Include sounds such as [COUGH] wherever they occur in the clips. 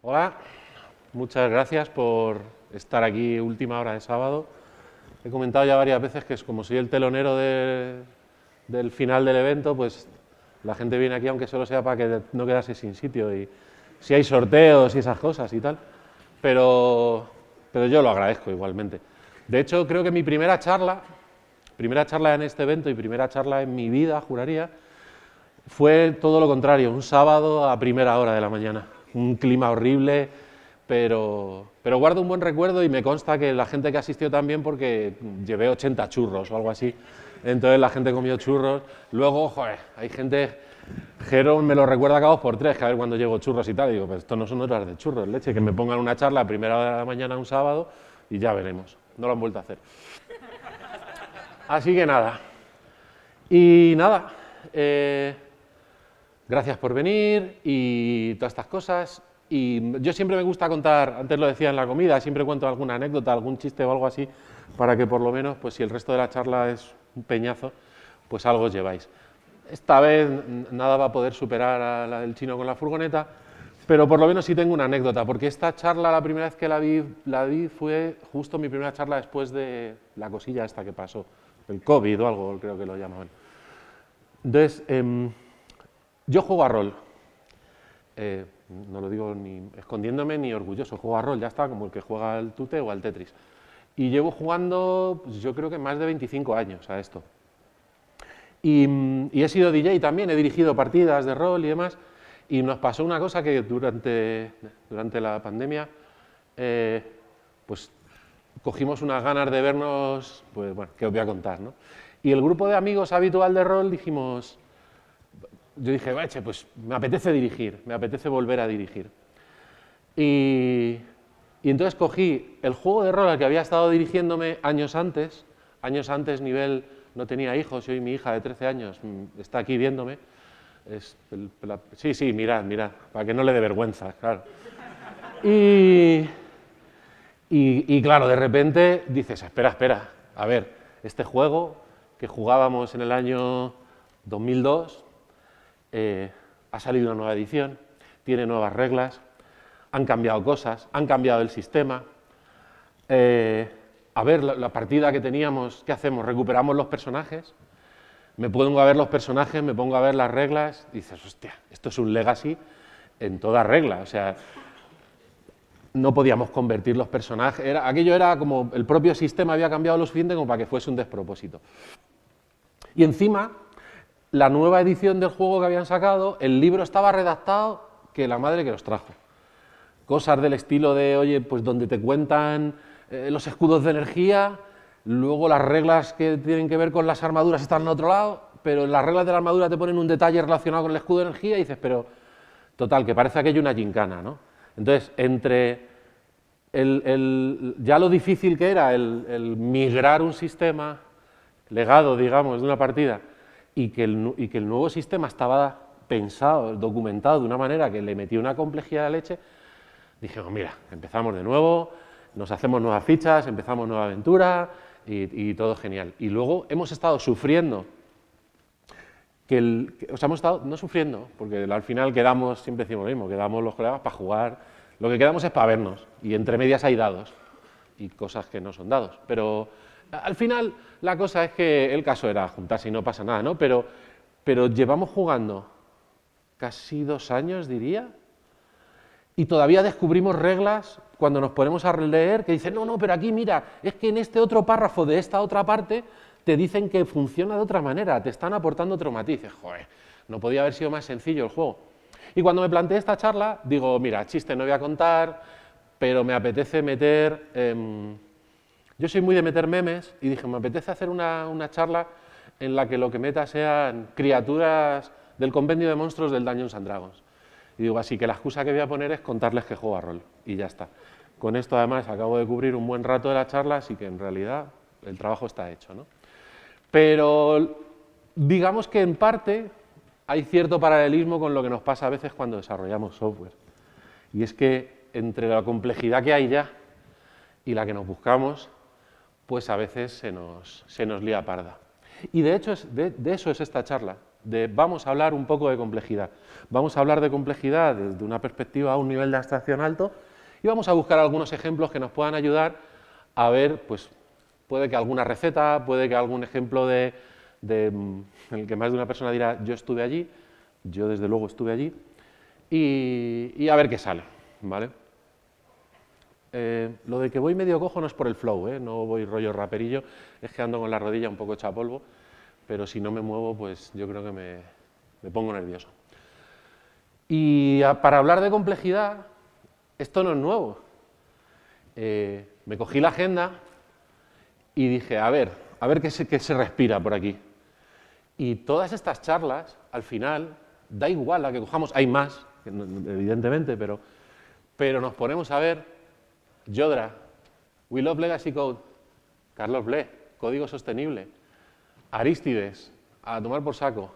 Hola, muchas gracias por estar aquí última hora de sábado. He comentado ya varias veces que es como soy el telonero del final del evento, pues la gente viene aquí aunque solo sea para que no quedase sin sitio y si hay sorteos y esas cosas y tal. Pero, pero yo lo agradezco igualmente. De hecho, creo que mi primera charla, primera charla en este evento y primera charla en mi vida, juraría, fue todo lo contrario, un sábado a primera hora de la mañana un clima horrible, pero, pero guardo un buen recuerdo y me consta que la gente que asistió también porque llevé 80 churros o algo así. Entonces la gente comió churros. Luego, joder, hay gente... Jerón me lo recuerda cada dos por tres, que a ver cuando llego churros y tal. digo, pero esto no son horas de churros, leche, que me pongan una charla a primera hora de la mañana un sábado y ya veremos. No lo han vuelto a hacer. Así que nada. Y nada. Eh, gracias por venir y todas estas cosas. Y yo siempre me gusta contar, antes lo decía en la comida, siempre cuento alguna anécdota, algún chiste o algo así, para que por lo menos, pues si el resto de la charla es un peñazo, pues algo os lleváis. Esta vez nada va a poder superar a la del chino con la furgoneta, pero por lo menos sí tengo una anécdota, porque esta charla, la primera vez que la vi, la vi fue justo mi primera charla después de la cosilla esta que pasó, el COVID o algo, creo que lo llamaban. Entonces, em, yo juego a rol. Eh, no lo digo ni escondiéndome ni orgulloso, juego a rol, ya está, como el que juega al tute o al Tetris. Y llevo jugando, pues, yo creo que más de 25 años a esto. Y, mm, he sido DJ también, he dirigido partidas de rol y demás. Y nos pasó una cosa que durante, durante la pandemia, eh, pues cogimos unas ganas de vernos, pues que os voy a contar, ¿no? Y el grupo de amigos habitual de rol dijimos, yo dije, bache, pues me apetece dirigir, me apetece volver a dirigir. Y, entonces cogí el juego de rol al que había estado dirigiéndome años antes, años antes nivel no tenía hijos y hoy mi hija de 13 años mm, está aquí viéndome. sí, sí, mirad, mirad, para que no le dé vergüenza, claro. Y, y, y, claro, de repente dices, espera, espera, a ver, este juego que jugábamos en el año 2002, eh, ha salido una nueva edición, tiene nuevas reglas, han cambiado cosas, han cambiado el sistema. Eh, a ver, la, partida que teníamos, ¿qué hacemos? ¿Recuperamos los personajes? Me pongo a ver los personajes, me pongo a ver las reglas, dices, hostia, esto es un legacy en toda regla. O sea, no podíamos convertir los personajes. aquello era como el propio sistema había cambiado lo suficiente como para que fuese un despropósito. Y encima la nueva edición del juego que habían sacado, el libro estaba redactado que la madre que los trajo. Cosas del estilo de, oye, pues donde te cuentan eh, los escudos de energía, luego las reglas que tienen que ver con las armaduras están en otro lado, pero las reglas de la armadura te ponen un detalle relacionado con el escudo de energía y dices, pero total, que parece aquello una gincana, ¿no? Entonces, entre el, ya lo difícil que era el migrar un sistema legado, digamos, de una partida, y que el, y que el nuevo sistema estaba pensado, documentado de una manera que le metía una complejidad de leche, dijimos, oh, mira, empezamos de nuevo, nos hacemos nuevas fichas, empezamos nueva aventura y, todo genial. Y luego hemos estado sufriendo, que, el, o sea, hemos estado no sufriendo, porque al final quedamos, siempre decimos lo mismo, quedamos los colegas para jugar, lo que quedamos es para vernos, y entre medias hay dados, y cosas que no son dados. Pero al final la cosa es que el caso era juntarse y no pasa nada, ¿no? Pero, llevamos jugando casi dos años, diría, y todavía descubrimos reglas cuando nos ponemos a leer que dicen, no, no, pero aquí mira, es que en este otro párrafo de esta otra parte te dicen que funciona de otra manera, te están aportando otro matiz. Joder, no podía haber sido más sencillo el juego. Y cuando me planteé esta charla, digo, mira, chiste no voy a contar, pero me apetece meter em, yo soy muy de meter memes y dije, me apetece hacer una, charla en la que lo que meta sean criaturas del convenio de monstruos del Dungeons and Dragons. Y digo, así que la excusa que voy a poner es contarles que juego a rol. Y ya está. Con esto, además, acabo de cubrir un buen rato de la charla, así que en realidad el trabajo está hecho. ¿no? Pero digamos que en parte hay cierto paralelismo con lo que nos pasa a veces cuando desarrollamos software. Y es que entre la complejidad que hay ya y la que nos buscamos, pues a veces se nos, se lía parda. Y de hecho de, eso es esta charla, de vamos a hablar un poco de complejidad. Vamos a hablar de complejidad desde una perspectiva a un nivel de abstracción alto y vamos a buscar algunos ejemplos que nos puedan ayudar a ver, pues puede que alguna receta, puede que algún ejemplo de, mm, en el que más de una persona dirá yo estuve allí, yo desde luego estuve allí, y, y a ver qué sale, ¿vale? Eh, lo de que voy medio cojo no es por el flow, ¿eh? no voy rollo raperillo, es que ando con la rodilla un poco hecha polvo, pero si no me muevo, pues yo creo que me, pongo nervioso. Y para hablar de complejidad, esto no es nuevo. Eh, me cogí la agenda y dije, a ver, a ver qué se, qué se respira por aquí. Y todas estas charlas, al final, da igual la que cojamos, hay más, evidentemente, pero, pero nos ponemos a ver Yodra, We Love Legacy Code, Carlos Ble, Código Sostenible, Aristides, a tomar por saco,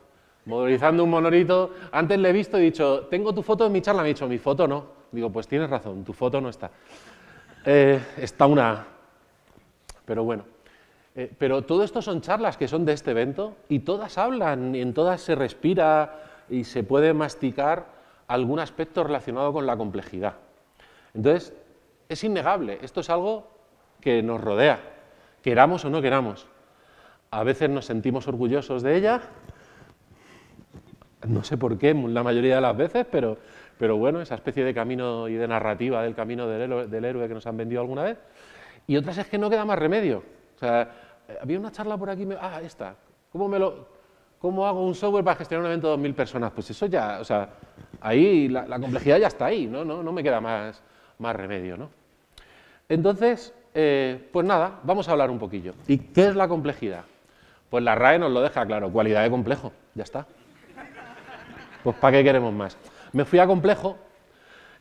modelizando un monorito. Antes le he visto y he dicho, tengo tu foto en mi charla, me ha dicho, mi foto no. Digo, pues tienes razón, tu foto no está. Eh, está una... Pero bueno. Eh, pero todo esto son charlas que son de este evento y todas hablan, y en todas se respira y se puede masticar algún aspecto relacionado con la complejidad. Entonces, es innegable, esto es algo que nos rodea, queramos o no queramos. A veces nos sentimos orgullosos de ella, no sé por qué, la mayoría de las veces, pero, pero bueno, esa especie de camino y de narrativa del camino del, héroe que nos han vendido alguna vez. Y otras es que no queda más remedio. O sea, eh, había una charla por aquí, ah, esta, ¿cómo, me lo, ¿cómo hago un software para gestionar un evento de 2.000 personas? Pues eso ya, o sea, ahí la, complejidad ya está ahí, ¿no? No, no me queda más, más remedio, ¿no? Entonces, eh, pues nada, vamos a hablar un poquillo. ¿Y qué es la complejidad? Pues la RAE nos lo deja claro, cualidad de complejo, ya está. Pues ¿para qué queremos más? Me fui a complejo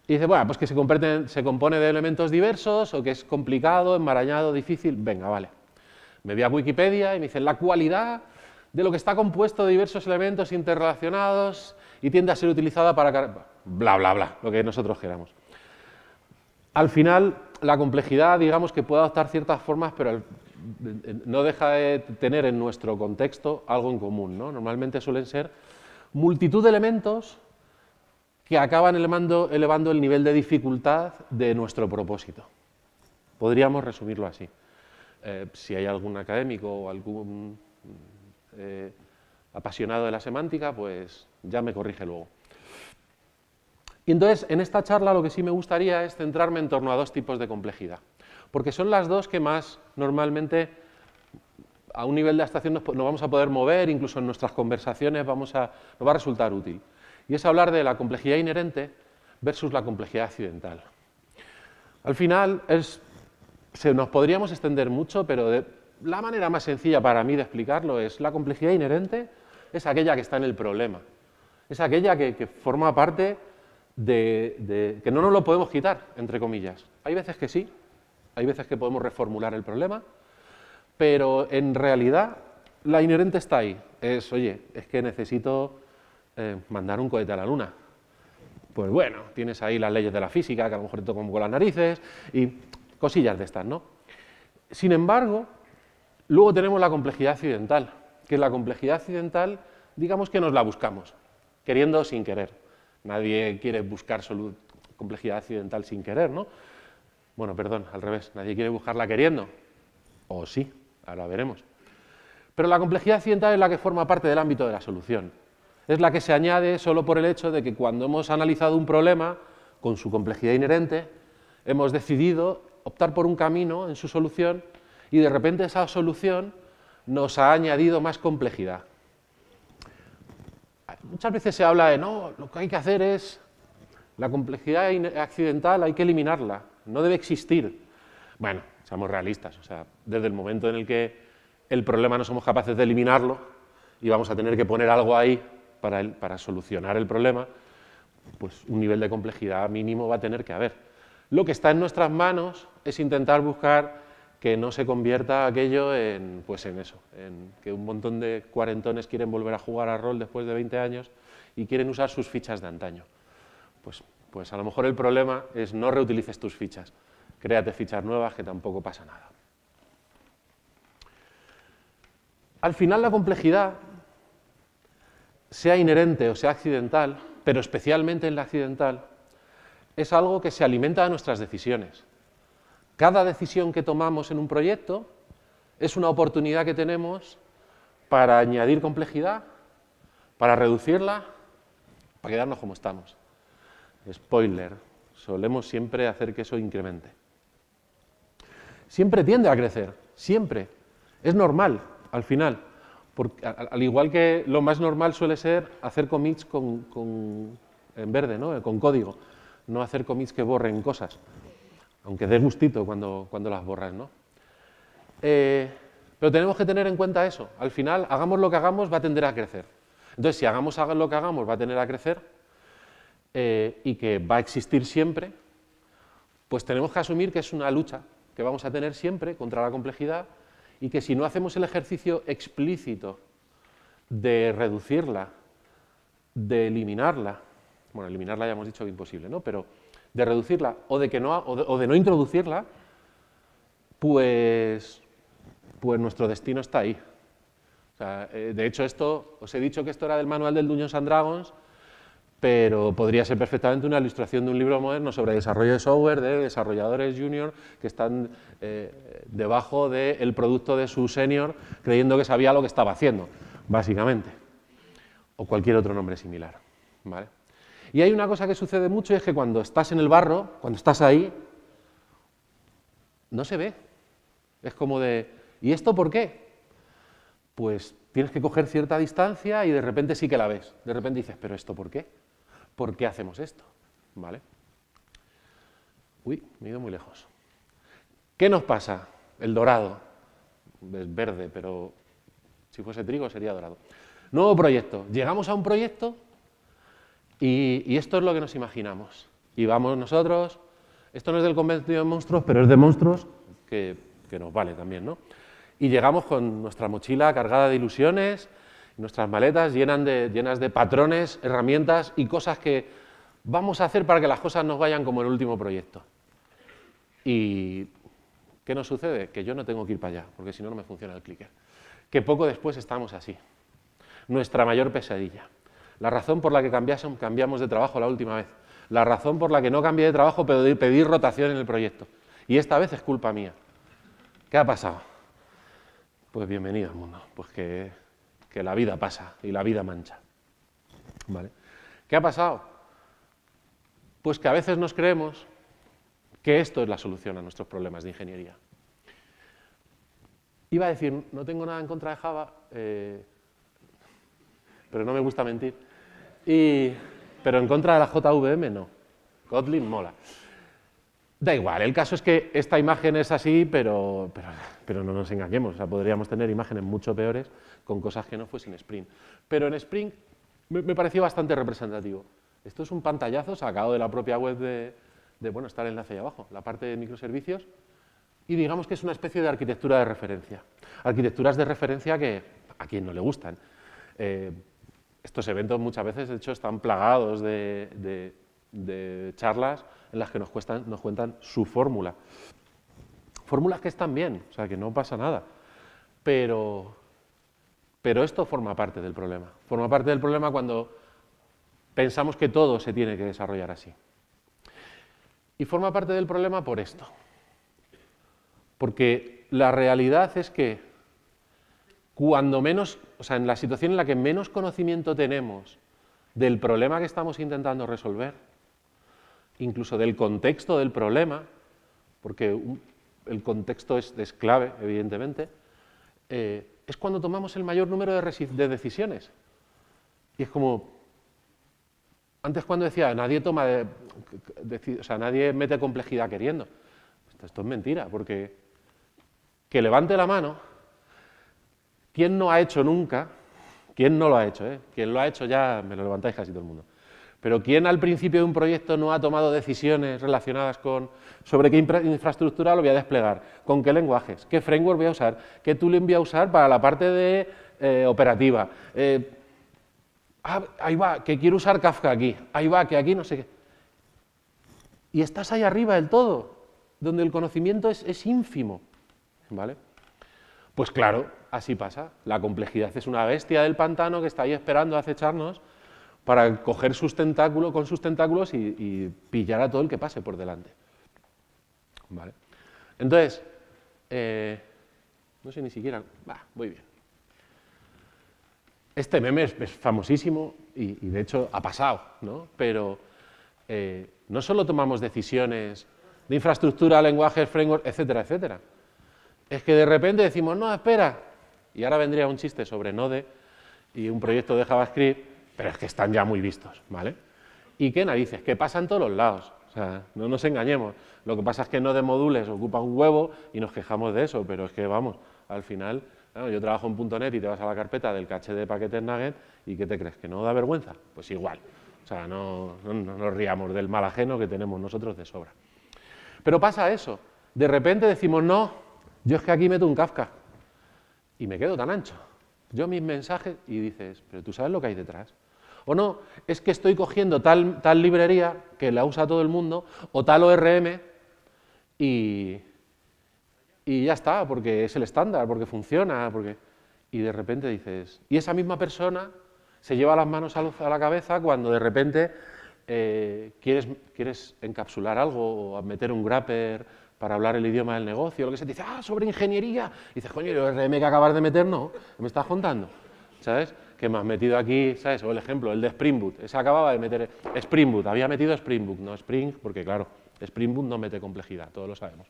y dice, bueno, pues que se, se compone de elementos diversos o que es complicado, enmarañado, difícil, venga, vale. Me voy a Wikipedia y me dicen la cualidad de lo que está compuesto de diversos elementos interrelacionados y tiende a ser utilizada para... Bla, bla, bla, lo que nosotros queramos. Al final, la complejidad, digamos, que puede adoptar ciertas formas, pero eh, no deja de tener en nuestro contexto algo en común. ¿no? Normalmente suelen ser multitud de elementos que acaban elevando, el nivel de dificultad de nuestro propósito. Podríamos resumirlo así. Eh, si hay algún académico o algún eh, apasionado de la semántica, pues ya me corrige luego. Y entonces, en esta charla lo que sí me gustaría es centrarme en torno a dos tipos de complejidad, porque son las dos que más normalmente a un nivel de estación nos, vamos a poder mover, incluso en nuestras conversaciones vamos a, nos va a resultar útil. Y es hablar de la complejidad inherente versus la complejidad accidental. Al final, se nos podríamos extender mucho, pero la manera más sencilla para mí de explicarlo es la complejidad inherente es aquella que está en el problema, es aquella que, que forma parte que no nos lo podemos quitar, entre comillas. Hay veces que sí, hay veces que podemos reformular el problema, pero en realidad la inherente está ahí. Es, oye, es que necesito eh, mandar un cohete a la luna. Pues bueno, tienes ahí las leyes de la física, que a lo mejor te tocan con las narices, y cosillas de estas, ¿no? Sin embargo, luego tenemos la complejidad accidental, que la complejidad accidental, digamos que nos la buscamos, queriendo o sin querer. Nadie quiere buscar complejidad accidental sin querer, ¿no? Bueno, perdón, al revés, nadie quiere buscarla queriendo. O sí, ahora veremos. Pero la complejidad accidental es la que forma parte del ámbito de la solución. Es la que se añade solo por el hecho de que cuando hemos analizado un problema con su complejidad inherente, hemos decidido optar por un camino en su solución y de repente esa solución nos ha añadido más complejidad muchas veces se habla de, no, lo que hay que hacer es, la complejidad accidental hay que eliminarla, no debe existir. Bueno, somos realistas, o sea, desde el momento en el que el problema no somos capaces de eliminarlo y vamos a tener que poner algo ahí para, para solucionar el problema, pues un nivel de complejidad mínimo va a tener que haber. Lo que está en nuestras manos es intentar buscar que no se convierta aquello en, pues en eso, en que un montón de cuarentones quieren volver a jugar a rol después de 20 años y quieren usar sus fichas de antaño. Pues, pues a lo mejor el problema es no reutilices tus fichas, créate fichas nuevas que tampoco pasa nada. Al final la complejidad, sea inherente o sea accidental, pero especialmente en la accidental, es algo que se alimenta de nuestras decisiones. Cada decisión que tomamos en un proyecto es una oportunidad que tenemos para añadir complejidad, para reducirla, para quedarnos como estamos. Spoiler, solemos siempre hacer que eso incremente. Siempre tiende a crecer, siempre. Es normal, al final. Porque, al igual que lo más normal suele ser hacer commits en verde, ¿no? con código, no hacer commits que borren cosas aunque dé gustito cuando, las borras, ¿no? Eh, pero tenemos que tener en cuenta eso. Al final, hagamos lo que hagamos, va a tender a crecer. Entonces, si hagamos lo que hagamos, va a tender a crecer eh, y que va a existir siempre, pues tenemos que asumir que es una lucha que vamos a tener siempre contra la complejidad y que si no hacemos el ejercicio explícito de reducirla, de eliminarla, bueno, eliminarla ya hemos dicho que imposible, ¿no? Pero de reducirla o de, que no, o de, no introducirla, pues, pues nuestro destino está ahí. Eh, de hecho, esto, os he dicho que esto era del manual del Dungeons and Dragons, pero podría ser perfectamente una ilustración de un libro moderno sobre desarrollo de software de desarrolladores junior que están eh, debajo del producto de su senior creyendo que sabía lo que estaba haciendo, básicamente, o cualquier otro nombre similar. ¿vale? Y hay una cosa que sucede mucho es que cuando estás en el barro, cuando estás ahí, no se ve. Es como de, ¿y esto por qué? Pues tienes que coger cierta distancia y de repente sí que la ves. De repente dices, ¿pero esto por qué? ¿Por qué hacemos esto? ¿Vale? Uy, me he ido muy lejos. ¿Qué nos pasa? El dorado. Es verde, pero si fuese trigo sería dorado. Nuevo proyecto. Llegamos a un proyecto y, esto es lo que nos imaginamos. Y vamos nosotros, esto no es del convento de monstruos, pero es de monstruos, que, nos vale también, ¿no? Y llegamos con nuestra mochila cargada de ilusiones, nuestras maletas llenas de, llenas de patrones, herramientas y cosas que vamos a hacer para que las cosas nos vayan como el último proyecto. Y ¿Qué nos sucede? Que yo no tengo que ir para allá, porque si no, no me funciona el clicker. Que poco después estamos así. Nuestra mayor pesadilla la razón por la que cambiamos de trabajo la última vez, la razón por la que no cambié de trabajo, pero pedí rotación en el proyecto. Y esta vez es culpa mía. ¿Qué ha pasado? Pues bienvenido al mundo, pues que, la vida pasa y la vida mancha. ¿Vale? ¿Qué ha pasado? Pues que a veces nos creemos que esto es la solución a nuestros problemas de ingeniería. Iba a decir, no tengo nada en contra de Java, eh, pero no me gusta mentir. Y, pero en contra de la JVM no. Kotlin mola. Da igual, el caso es que esta imagen es así, pero, no nos engañemos. podríamos tener imágenes mucho peores con cosas que no fuesen Spring. Pero en Spring me, pareció bastante representativo. Esto es un pantallazo sacado de la propia web de, bueno, está el enlace ahí abajo, la parte de microservicios, y digamos que es una especie de arquitectura de referencia. Arquitecturas de referencia que a quien no le gustan. Eh, estos eventos muchas veces, de hecho, están plagados de, charlas en las que nos, nos cuentan su fórmula. Fórmulas que están bien, o sea, que no pasa nada. Pero, pero esto forma parte del problema. Forma parte del problema cuando pensamos que todo se tiene que desarrollar así. Y forma parte del problema por esto. Porque la realidad es que cuando menos, o sea, en la situación en la que menos conocimiento tenemos del problema que estamos intentando resolver, incluso del contexto del problema, porque el contexto es, clave, evidentemente, eh, es cuando tomamos el mayor número de, decisiones. Y es como, antes cuando decía, nadie toma, de, o sea, nadie mete complejidad queriendo. esto es mentira, porque que levante la mano ¿Quién no ha hecho nunca? ¿Quién no lo ha hecho? ¿Quién eh? Quien lo ha hecho ya me lo levantáis casi todo el mundo. Pero ¿quién al principio de un proyecto no ha tomado decisiones relacionadas con sobre qué infraestructura lo voy a desplegar, con qué lenguajes, qué framework voy a usar, qué tooling voy a usar para la parte de eh, operativa? Eh, ah, ahí va, que quiero usar Kafka aquí, ahí va, que aquí no sé qué. Y estás ahí arriba del todo, donde el conocimiento es, es ínfimo. ¿Vale? Pues claro, así pasa. La complejidad es una bestia del pantano que está ahí esperando a acecharnos para coger sus tentáculos, con sus tentáculos y, pillar a todo el que pase por delante. ¿Vale? Entonces, eh, no sé ni siquiera... Va, muy bien. Este meme es, famosísimo y, de hecho ha pasado, ¿no? Pero eh, no solo tomamos decisiones de infraestructura, lenguaje, framework, etcétera, etcétera, es que de repente decimos, no, espera. Y ahora vendría un chiste sobre Node y un proyecto de JavaScript, pero es que están ya muy vistos, ¿vale? Y qué narices, que pasa en todos los lados. O sea, no nos engañemos. Lo que pasa es que Node modules ocupa un huevo y nos quejamos de eso, pero es que vamos, al final, yo trabajo en .NET y te vas a la carpeta del caché de paquetes Nugget y ¿qué te crees? ¿Que no da vergüenza? Pues igual. O sea, no nos riamos del mal ajeno que tenemos nosotros de sobra. Pero pasa eso. De repente decimos, no, yo es que aquí meto un Kafka y me quedo tan ancho. Yo mis mensajes y dices, pero tú sabes lo que hay detrás. O no, es que estoy cogiendo tal, tal librería que la usa todo el mundo, o tal ORM, y, y ya está, porque es el estándar, porque funciona, porque... Y de repente dices, y esa misma persona se lleva las manos a la cabeza cuando de repente eh, quieres, quieres encapsular algo, o meter un grapper, para hablar el idioma del negocio, lo que se dice, ah, sobre ingeniería. Y dices, coño, el RM que acabas de meter, no, me estás juntando, ¿Sabes? Que me has metido aquí, ¿sabes? O el ejemplo, el de Spring Boot. Ese acababa de meter Spring Boot, había metido Spring Boot, no Spring, porque claro, Spring Boot no mete complejidad, todos lo sabemos.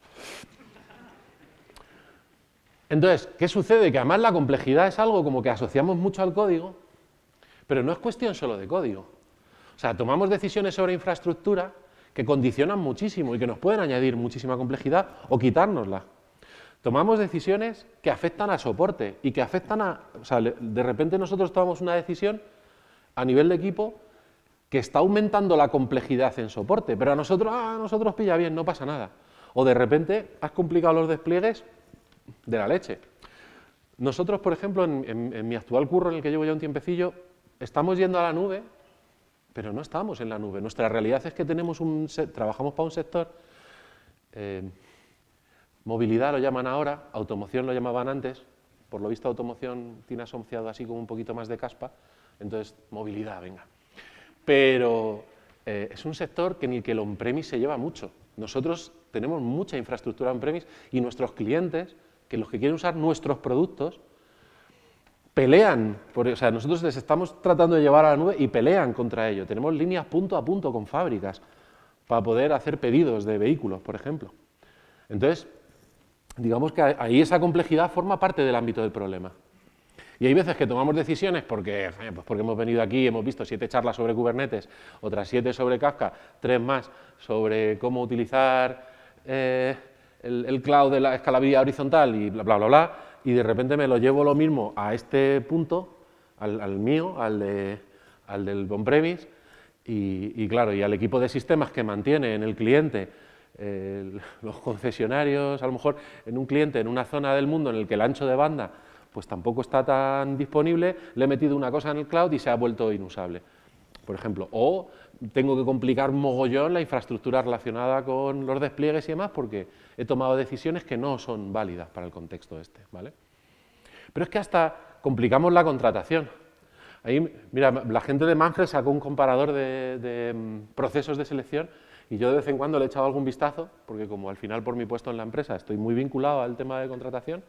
Entonces, ¿qué sucede? Que además la complejidad es algo como que asociamos mucho al código, pero no es cuestión solo de código. O sea, tomamos decisiones sobre infraestructura que condicionan muchísimo y que nos pueden añadir muchísima complejidad o quitárnosla. Tomamos decisiones que afectan a soporte y que afectan a... O sea, de repente nosotros tomamos una decisión a nivel de equipo que está aumentando la complejidad en soporte, pero a nosotros, ah, nosotros pilla bien, no pasa nada. O de repente has complicado los despliegues de la leche. Nosotros, por ejemplo, en, en mi actual curro en el que llevo ya un tiempecillo, estamos yendo a la nube pero no estamos en la nube. Nuestra realidad es que tenemos un, trabajamos para un sector, eh, movilidad lo llaman ahora, automoción lo llamaban antes, por lo visto automoción tiene asociado así como un poquito más de caspa, entonces movilidad, venga. Pero eh, es un sector que ni que el on-premise se lleva mucho. Nosotros tenemos mucha infraestructura on-premise y nuestros clientes, que los que quieren usar nuestros productos, pelean, por, o sea, nosotros les estamos tratando de llevar a la nube y pelean contra ello. Tenemos líneas punto a punto con fábricas para poder hacer pedidos de vehículos, por ejemplo. Entonces, digamos que ahí esa complejidad forma parte del ámbito del problema. Y hay veces que tomamos decisiones porque, eh, pues porque hemos venido aquí hemos visto siete charlas sobre Kubernetes, otras siete sobre Kafka, tres más sobre cómo utilizar eh, el, cloud de la escalabilidad horizontal y bla, bla, bla y de repente me lo llevo lo mismo a este punto, al, mío, al, del on y, claro, y al equipo de sistemas que mantiene en el cliente, [LAUGHS] los concesionarios, a lo mejor en un cliente, en una zona del mundo en el que el ancho de banda pues tampoco está tan disponible, le he metido una cosa en el cloud y se ha vuelto inusable por ejemplo. O tengo que complicar mogollón la infraestructura relacionada con los despliegues y demás porque he tomado decisiones que no son válidas para el contexto este, ¿vale? Pero es que hasta complicamos la contratación. Ahí, mira, la gente de Manfred sacó un comparador de, de mm, procesos de selección y yo de vez en cuando le he echado algún vistazo, porque como al final por mi puesto en la empresa estoy muy vinculado al tema de contratación,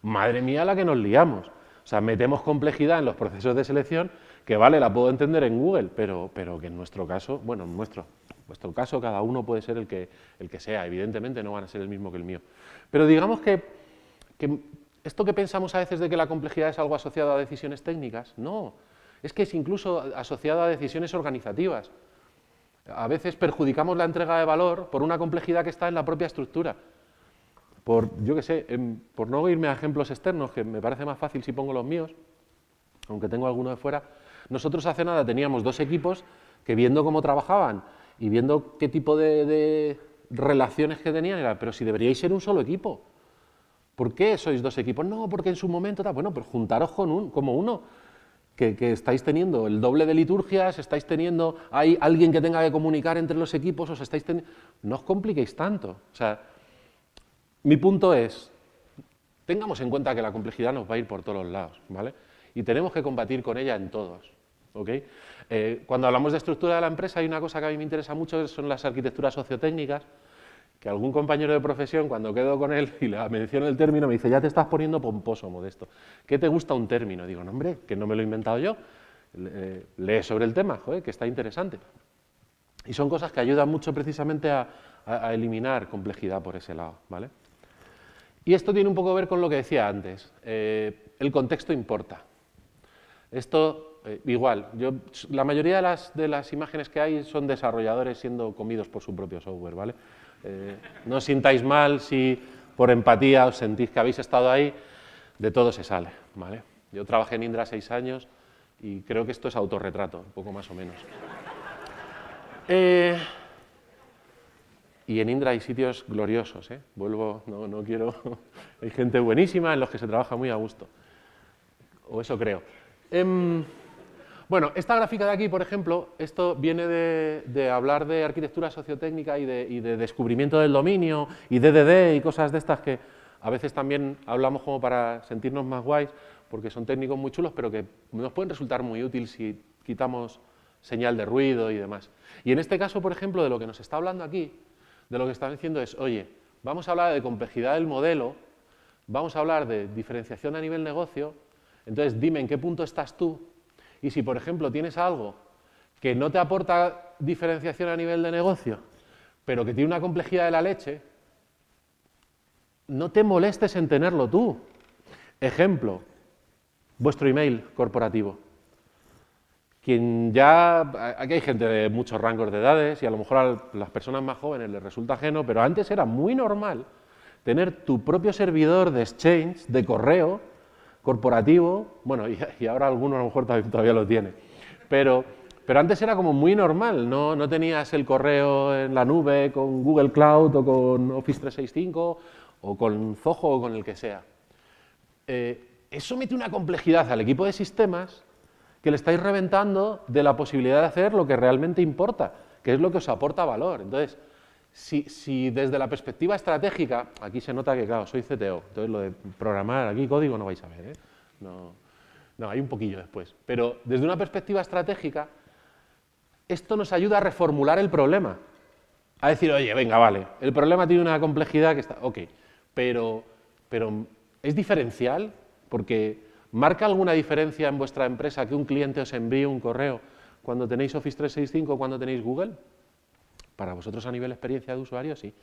madre mía la que nos liamos. O sea, metemos complejidad en los procesos de selección que vale, la puedo entender en Google, pero, que en nuestro caso, bueno, en nuestro, vuestro caso cada uno puede ser el que, el que sea, evidentemente no van a ser el mismo que el mío. Pero digamos que, esto que pensamos a veces de que la complejidad es algo asociado a decisiones técnicas, no, es que es incluso asociado a decisiones organizativas. A veces perjudicamos la entrega de valor por una complejidad que está en la propia estructura. Por, yo qué sé, em, por no irme a ejemplos externos, que me parece más fácil si pongo los míos, aunque tengo alguno de fuera, nosotros hace nada teníamos dos equipos que viendo cómo trabajaban y viendo qué tipo de, relaciones que tenían, era, pero si deberíais ser un solo equipo. ¿Por qué sois dos equipos? No, porque en su momento, está bueno, pues juntaros con un, como uno, que, estáis teniendo el doble de liturgias, estáis teniendo, hay alguien que tenga que comunicar entre los equipos, os estáis teniendo, no os compliquéis tanto. O sea, mi punto es, tengamos en cuenta que la complejidad nos va a ir por todos los lados, ¿vale? Y tenemos que combatir con ella en todos. Eh, cuando hablamos de estructura de la empresa hay una cosa que a mí me interesa mucho, son las arquitecturas sociotécnicas, que algún compañero de profesión, cuando quedo con él [LAUGHS] y le menciono el término, me dice, ya te estás poniendo pomposo, modesto. ¿Qué te gusta un término? Digo, no, hombre, que no me lo he inventado yo. Eh, lee sobre el tema, que está interesante. Y son cosas que ayudan mucho precisamente a, eliminar complejidad por ese lado, ¿vale? Y esto tiene un poco que ver con lo que decía antes. Eh, el contexto importa. Esto eh, igual, yo, la mayoría de las, de las imágenes que hay son desarrolladores siendo comidos por su propio software, ¿vale? Eh, no sintáis mal si por empatía os sentís que habéis estado ahí, de todo se sale, ¿vale? Yo trabajé en Indra seis años y creo que esto es autorretrato, un poco más o menos. Eh, y en Indra hay sitios gloriosos, ¿eh? Vuelvo, no, quiero... [LAUGHS] hay gente buenísima en los que se trabaja muy a gusto. O eso creo. Em, bueno, esta gráfica de aquí, por ejemplo, esto viene de, hablar de arquitectura sociotécnica y de, y de, descubrimiento del dominio y DDD y cosas de estas que a veces también hablamos como para sentirnos más guays, porque son técnicos muy chulos, pero que nos pueden resultar muy útiles si quitamos señal de ruido y demás. Y en este caso, por ejemplo, de lo que nos está hablando aquí, de lo que están diciendo es, oye, vamos a hablar de complejidad del modelo, vamos a hablar de diferenciación a nivel negocio, entonces dime en qué punto estás tú y si, por ejemplo, tienes algo que no te aporta diferenciación a nivel de negocio, pero que tiene una complejidad de la leche, no te molestes en tenerlo tú. Ejemplo, vuestro email corporativo. Quien ya, aquí hay gente de muchos rangos de edades y a lo mejor a las personas más jóvenes les resulta ajeno, pero antes era muy normal tener tu propio servidor de Exchange, de correo, corporativo, bueno, y, ahora algunos a lo mejor todavía, lo tiene, pero, pero antes era como muy normal, no, tenías el correo en la nube con Google Cloud o con Office 365 o con Zoho o con el que sea. Eh, eso mete una complejidad al equipo de sistemas que le estáis reventando de la posibilidad de hacer lo que realmente importa, que es lo que os aporta valor. Entonces, si, desde la perspectiva estratégica, aquí se nota que, claro, soy CTO, entonces lo de programar aquí código no vais a ver, ¿eh? no, hay un poquillo después. Pero desde una perspectiva estratégica, esto nos ayuda a reformular el problema. A decir, oye, venga, vale, el problema tiene una complejidad que está, ok, pero, pero es diferencial, porque ¿marca alguna diferencia en vuestra empresa que un cliente os envíe un correo cuando tenéis Office 365 o cuando tenéis Google? Para vosotros a nivel experiencia de usuario sí,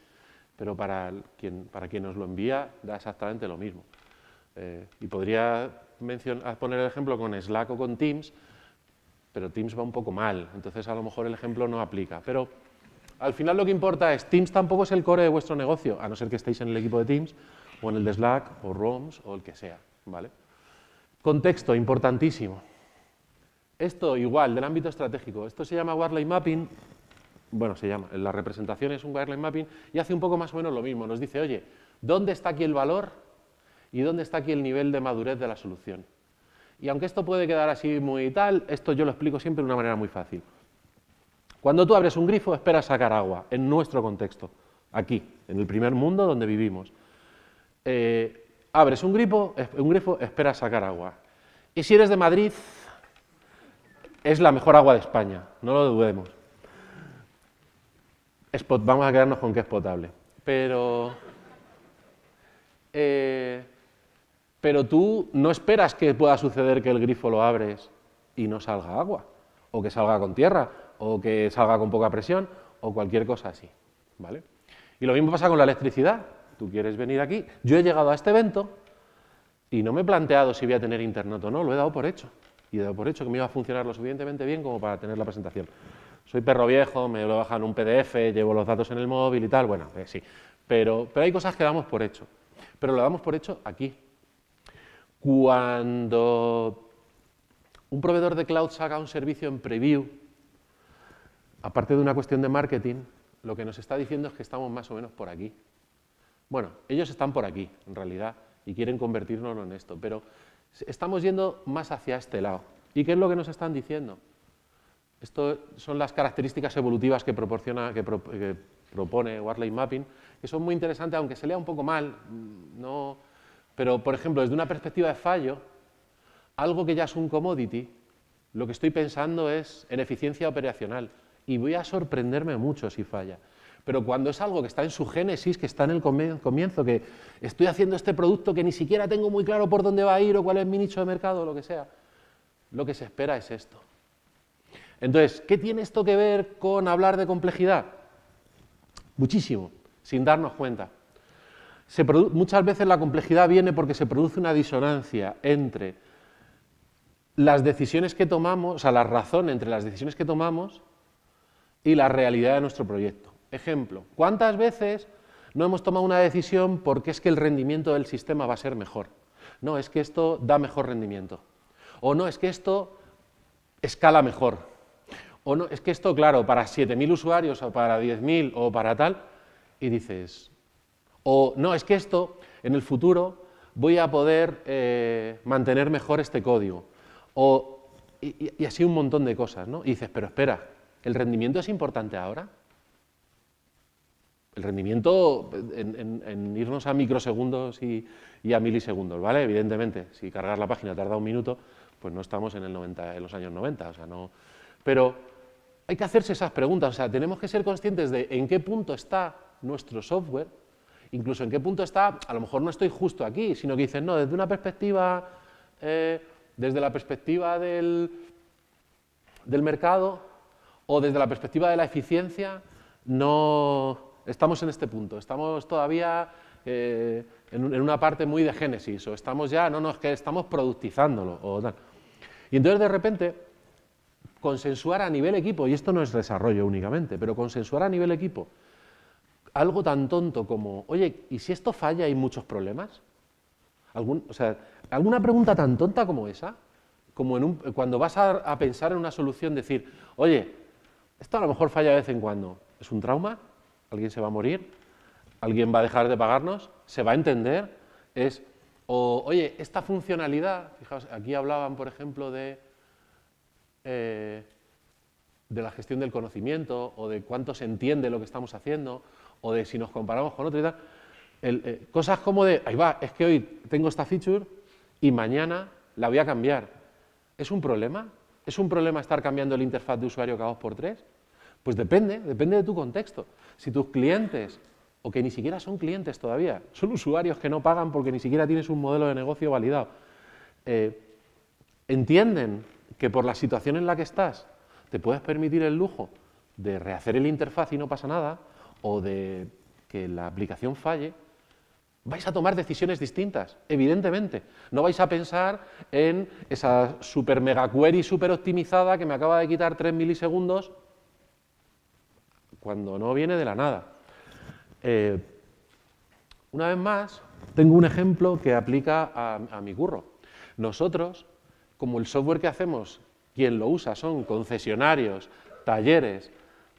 pero para quien, para quien nos lo envía da exactamente lo mismo. Eh, y podría mencionar, poner el ejemplo con Slack o con Teams, pero Teams va un poco mal, entonces a lo mejor el ejemplo no aplica. Pero al final lo que importa es, Teams tampoco es el core de vuestro negocio, a no ser que estéis en el equipo de Teams, o en el de Slack, o ROMS, o el que sea. ¿vale? Contexto, importantísimo. Esto igual, del ámbito estratégico. Esto se llama Warley Mapping bueno, se llama, la representación es un wireless mapping y hace un poco más o menos lo mismo. Nos dice, oye, ¿dónde está aquí el valor y dónde está aquí el nivel de madurez de la solución? Y aunque esto puede quedar así muy tal, esto yo lo explico siempre de una manera muy fácil. Cuando tú abres un grifo esperas sacar agua, en nuestro contexto, aquí, en el primer mundo donde vivimos. Eh, abres un grifo, un grifo, esperas sacar agua. Y si eres de Madrid, es la mejor agua de España, no lo dudemos vamos a quedarnos con que es potable. Pero, eh, pero tú no esperas que pueda suceder que el grifo lo abres y no salga agua, o que salga con tierra, o que salga con poca presión, o cualquier cosa así. ¿vale? Y lo mismo pasa con la electricidad. Tú quieres venir aquí. Yo he llegado a este evento y no me he planteado si voy a tener internet o no, lo he dado por hecho. Y he dado por hecho que me iba a funcionar lo suficientemente bien como para tener la presentación soy perro viejo, me lo bajan un PDF, llevo los datos en el móvil y tal, bueno, eh, sí. Pero, pero hay cosas que damos por hecho. Pero lo damos por hecho aquí. Cuando un proveedor de cloud saca un servicio en preview, aparte de una cuestión de marketing, lo que nos está diciendo es que estamos más o menos por aquí. Bueno, ellos están por aquí, en realidad, y quieren convertirnos en esto, pero estamos yendo más hacia este lado. ¿Y qué es lo que nos están diciendo? Estas son las características evolutivas que, propone Warley Mapping, que son muy interesantes, aunque se lea un poco mal, mm, pero por ejemplo, desde una perspectiva de fallo, algo que ya es un commodity, lo que estoy pensando es en eficiencia operacional y voy a sorprenderme mucho si falla. Pero cuando es algo que está en su génesis, que está en el comienzo, que estoy haciendo este producto que ni siquiera tengo muy claro por dónde va a ir o cuál es mi nicho de mercado o lo que sea, lo que se espera es esto. Entonces, ¿qué tiene esto que ver con hablar de complejidad? Muchísimo, sin darnos cuenta. muchas veces la complejidad viene porque se produce una disonancia entre las decisiones que tomamos, o sea, la razón entre las decisiones que tomamos y la realidad de nuestro proyecto. Ejemplo, ¿cuántas veces no hemos tomado una decisión porque es que el rendimiento del sistema va a ser mejor? No, es que esto da mejor rendimiento. O no, es que esto escala mejor o no, es que esto, claro, para 7.000 usuarios o para 10.000 o para tal, y dices, o no, es que esto en el futuro voy a poder eh, mantener mejor este código, o, y, así un montón de cosas, ¿no? Y dices, pero espera, ¿el rendimiento es importante ahora? El rendimiento en, irnos a microsegundos y, a milisegundos, ¿vale? Evidentemente, si cargar la página tarda un minuto, pues no estamos en, el 90, en los años 90, o sea, no... Pero hay que hacerse esas preguntas, o sea, tenemos que ser conscientes de en qué punto está nuestro software, incluso en qué punto está, a lo mejor no estoy justo aquí, sino que dices, no, desde una perspectiva, eh, desde la perspectiva del, mercado o desde la perspectiva de la eficiencia, no estamos en este punto, estamos todavía eh, en, una parte muy de génesis, o estamos ya, no, no, es que estamos productizándolo. Y entonces de repente consensuar a nivel equipo, y esto no es desarrollo únicamente, pero consensuar a nivel equipo algo tan tonto como, oye, ¿y si esto falla hay muchos problemas? sea, alguna pregunta tan tonta como esa, como cuando vas a, pensar en una solución, decir, oye, esto a lo mejor falla de vez en cuando, es un trauma, alguien se va a morir, alguien va a dejar de pagarnos, se va a entender, es, o, oye, esta funcionalidad, fijaos, aquí hablaban, por ejemplo, de eh, de la gestión del conocimiento o de cuánto se entiende lo que estamos haciendo o de si nos comparamos con otro y tal. Eh, cosas como de, ahí va, es que hoy tengo esta feature y mañana la voy a cambiar. ¿Es un problema? ¿Es un problema estar cambiando el interfaz de usuario cada dos por tres? Pues depende, depende de tu contexto. Si tus clientes, o que ni siquiera son clientes todavía, son usuarios que no pagan porque ni siquiera tienes un modelo de negocio validado, eh, entienden que por la situación en la que estás te puedes permitir el lujo de rehacer el interfaz y no pasa nada, o de que la aplicación falle, vais a tomar decisiones distintas, evidentemente. No vais a pensar en esa super mega query super optimizada que me acaba de quitar 3 milisegundos cuando no viene de la nada. Eh, una vez más, tengo un ejemplo que aplica a, a mi curro. Nosotros como el software que hacemos, quien lo usa son concesionarios, talleres,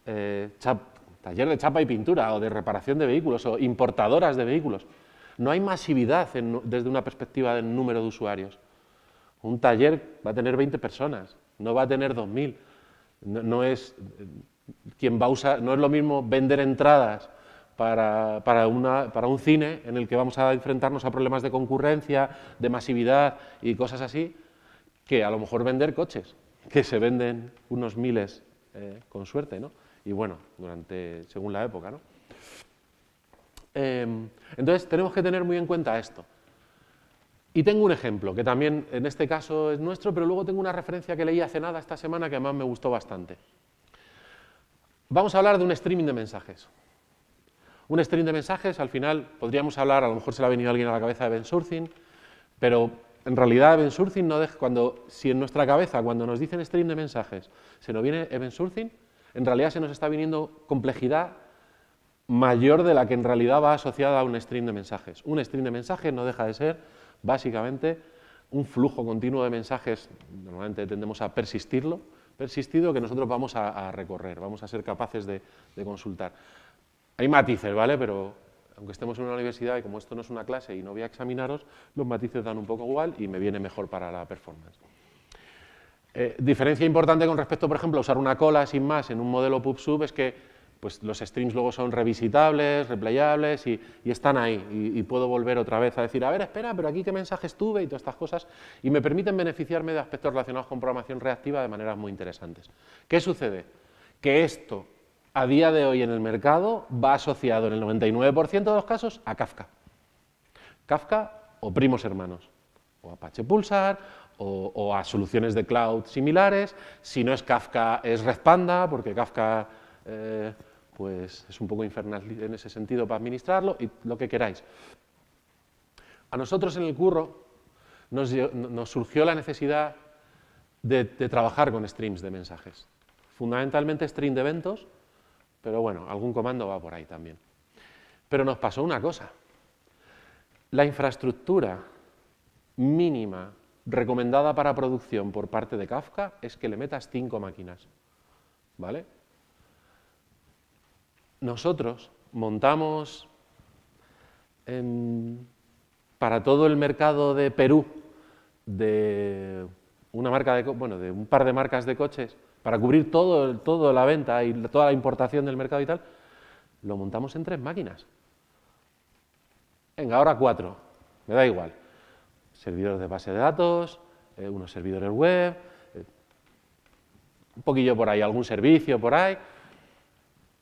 eh, taller de chapa y pintura o de reparación de vehículos o importadoras de vehículos. No hay masividad desde una perspectiva del número de usuarios. Un taller va a tener 20 personas, no va a tener 2.000. No, no, es, eh, quien va a usar, no es lo mismo vender entradas para, para, un cine en el que vamos a enfrentarnos a problemas de concurrencia, de masividad y cosas así, que a lo mejor vender coches, que se venden unos miles eh, con suerte, ¿no? Y bueno, durante, según la época, ¿no? Em, entonces tenemos que tener muy en cuenta esto. Y tengo un ejemplo, que también en este caso es nuestro, pero luego tengo una referencia que leí hace nada esta semana que además me gustó bastante. Vamos a hablar de un streaming de mensajes. Un streaming de mensajes, al final podríamos hablar, a lo mejor se le ha venido alguien a la cabeza de sourcing. pero en realidad event no deja, cuando, si en nuestra cabeza, cuando nos dicen stream de mensajes, se nos viene event sourcing, en realidad se nos está viniendo complejidad mayor de la que en realidad va asociada a un stream de mensajes. Un stream de mensajes no deja de ser básicamente un flujo continuo de mensajes, normalmente tendemos a persistirlo, persistido que nosotros vamos a, recorrer, vamos a ser capaces de, de consultar. Hay matices, ¿vale? Pero aunque estemos en una universidad y como esto no es una clase y no voy a examinaros, los matices dan un poco igual y me viene mejor para la performance. Eh, diferencia importante con respecto, por ejemplo, a usar una cola sin más en un modelo PubSub es que pues, los streams luego son revisitables, replayables y, están ahí. Y, y, puedo volver otra vez a decir, a ver, espera, pero aquí qué mensajes tuve y todas estas cosas. Y me permiten beneficiarme de aspectos relacionados con programación reactiva de maneras muy interesantes. ¿Qué sucede? Que esto a día de hoy en el mercado va asociado en el 99% de los casos a Kafka. Kafka o primos hermanos, o Apache Pulsar, o, a soluciones de cloud similares. Si no es Kafka, es Red Panda, porque Kafka eh, pues es un poco infernal en ese sentido para administrarlo y lo que queráis. A nosotros en el curro nos, surgió la necesidad de, de, trabajar con streams de mensajes, fundamentalmente stream de eventos, pero bueno, algún comando va por ahí también. Pero nos pasó una cosa. La infraestructura mínima recomendada para producción por parte de Kafka es que le metas cinco máquinas. ¿Vale? Nosotros montamos para todo el mercado de Perú de una marca de de un par de marcas de coches para cubrir todo, todo la venta y toda la importación del mercado y tal, lo montamos en tres máquinas. Venga, ahora cuatro, me da igual. Servidores de base de datos, eh, unos servidores web, eh, un poquillo por ahí, algún servicio por ahí,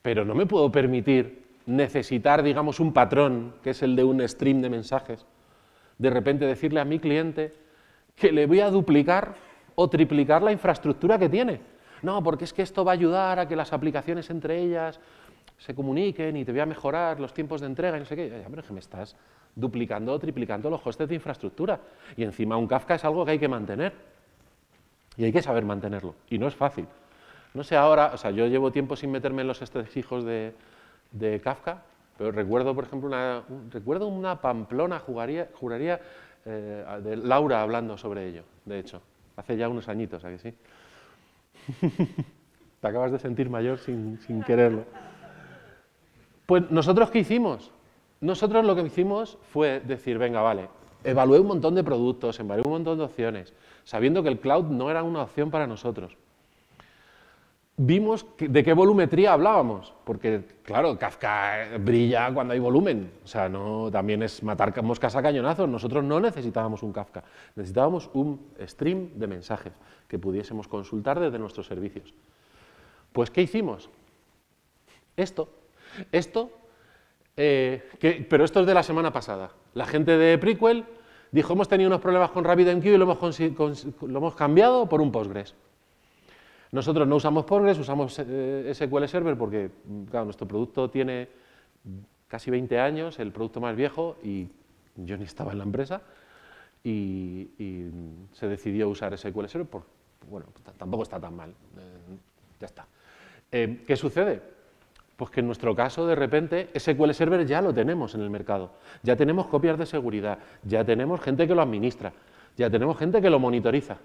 pero no me puedo permitir necesitar, digamos, un patrón, que es el de un stream de mensajes, de repente decirle a mi cliente que le voy a duplicar o triplicar la infraestructura que tiene no, porque es que esto va a ayudar a que las aplicaciones entre ellas se comuniquen y te voy a mejorar los tiempos de entrega y no sé qué. Ya, pero que me estás duplicando o triplicando los costes de infraestructura. Y encima un Kafka es algo que hay que mantener. Y hay que saber mantenerlo. Y no es fácil. No sé ahora, o sea, yo llevo tiempo sin meterme en los estrechijos de, Kafka, pero recuerdo, por ejemplo, una, recuerdo una pamplona, jugaría, juraría, eh, de Laura hablando sobre ello, de hecho, hace ya unos añitos, ¿a que sí? [LAUGHS] Te acabas de sentir mayor sin, quererlo. Pues nosotros qué hicimos? Nosotros lo que hicimos fue decir, venga, vale, evalué un montón de productos, evalué un montón de opciones, sabiendo que el cloud no era una opción para nosotros vimos de qué volumetría hablábamos, porque claro, Kafka brilla cuando hay volumen, o sea, no, también es matar moscas a cañonazos, nosotros no necesitábamos un Kafka, necesitábamos un stream de mensajes que pudiésemos consultar desde nuestros servicios. Pues, ¿qué hicimos? Esto, esto, eh, pero esto es de la semana pasada. La gente de Prequel dijo, hemos tenido unos problemas con RabbitMQ y lo hemos, lo hemos cambiado por un Postgres. Nosotros no usamos Postgres, usamos eh, SQL Server porque mm, nuestro producto tiene casi 20 años, el producto más viejo, y yo ni estaba en la empresa, y, se decidió usar SQL Server, por, bueno, pues tampoco está tan mal, eh, ya está. Eh, ¿Qué sucede? Pues que en nuestro caso, de repente, SQL Server ya lo tenemos en el mercado, ya tenemos copias de seguridad, ya tenemos gente que lo administra, ya tenemos gente que lo monitoriza.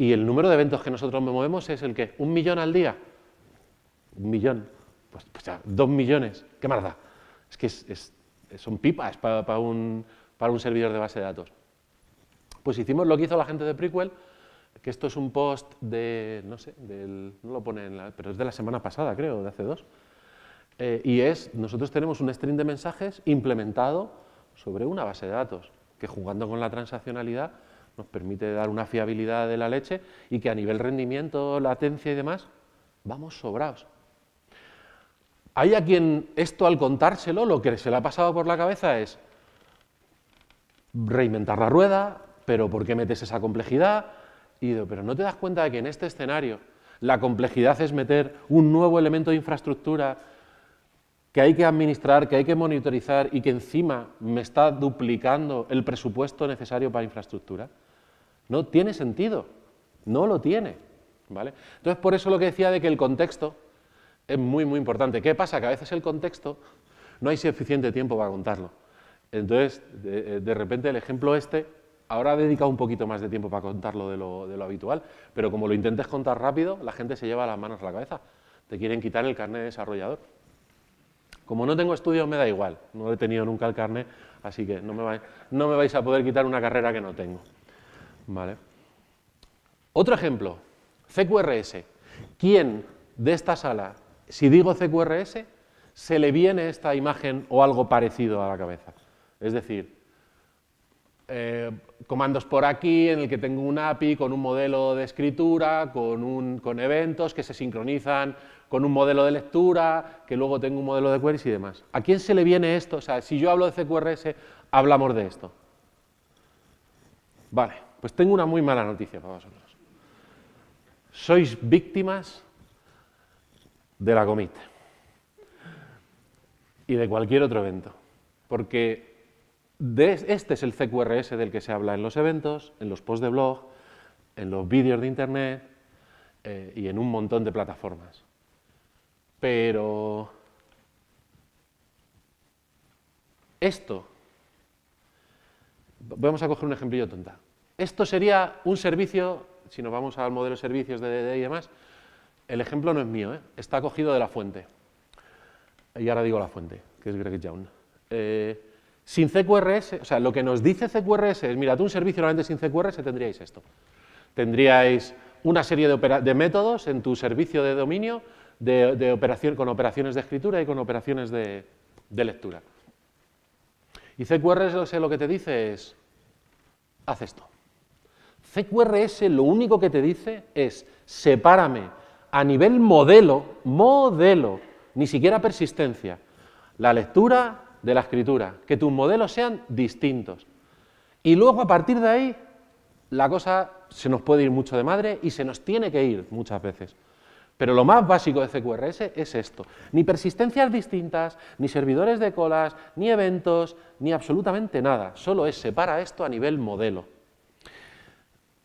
Y el número de eventos que nosotros movemos es el que, un millón al día, un millón, pues, pues ya, dos millones, ¿qué más Es que son pipas para, un, para un servidor de base de datos. Pues hicimos lo que hizo la gente de Prequel, que esto es un post de, no sé, del, no lo pone pero es de la semana pasada, creo, de hace dos. Eh, y es, nosotros tenemos un string de mensajes implementado sobre una base de datos, que jugando con la transaccionalidad nos permite dar una fiabilidad de la leche y que a nivel rendimiento, latencia y demás, vamos sobrados. Hay a quien esto al contárselo, lo que se le ha pasado por la cabeza es reinventar la rueda, pero ¿por qué metes esa complejidad? Y digo, pero no te das cuenta de que en este escenario la complejidad es meter un nuevo elemento de infraestructura que hay que administrar, que hay que monitorizar y que encima me está duplicando el presupuesto necesario para infraestructura. No tiene sentido, no lo tiene. ¿vale? Entonces, por eso lo que decía de que el contexto es muy, muy importante. ¿Qué pasa? Que a veces el contexto no hay suficiente tiempo para contarlo. Entonces, de, eh, repente el ejemplo este, ahora dedica dedicado un poquito más de tiempo para contarlo de lo, habitual, pero como lo intentes contar rápido, la gente se lleva las manos a la cabeza. Te quieren quitar el carnet de desarrollador. Como no tengo estudios, me da igual. No he tenido nunca el carnet, así que no me vais a poder quitar una carrera que no tengo. ¿Vale? Otro ejemplo, CQRS. ¿Quién de esta sala, si digo CQRS, se le viene esta imagen o algo parecido a la cabeza? Es decir, eh, comandos por aquí en el que tengo un API con un modelo de escritura, con, con eventos que se sincronizan con un modelo de lectura, que luego tengo un modelo de queries y demás. ¿A quién se le viene esto? O sea, si yo hablo de CQRS, hablamos de esto. Vale. Pues tengo una muy mala noticia para vosotros. Sois víctimas de la comit y de cualquier otro evento. Porque este es el CQRS del que se habla en los eventos, en los posts de blog, en los vídeos de internet eh, y en un montón de plataformas. Pero esto, vamos a coger un ejemplillo tonta. Esto sería un servicio, si nos vamos al modelo de servicios de DDD y demás, el ejemplo no es mío, ¿eh? está cogido de la fuente. Y ahora digo la fuente, que es Greg Young. Eh, sin CQRS, o sea, lo que nos dice CQRS es, mira, tú un servicio normalmente sin CQRS tendríais esto. Tendríais una serie de, métodos en tu servicio de dominio de, operación, con operaciones de escritura y con operaciones de lectura. Y CQRS lo que te dice es, haz esto. CQRS lo único que te dice es, sepárame a nivel modelo, modelo, ni siquiera persistencia, la lectura de la escritura, que tus modelos sean distintos. Y luego a partir de ahí, la cosa se nos puede ir mucho de madre y se nos tiene que ir muchas veces. Pero lo más básico de CQRS es esto. Ni persistencias distintas, ni servidores de colas, ni eventos, ni absolutamente nada. Solo es separa esto a nivel modelo.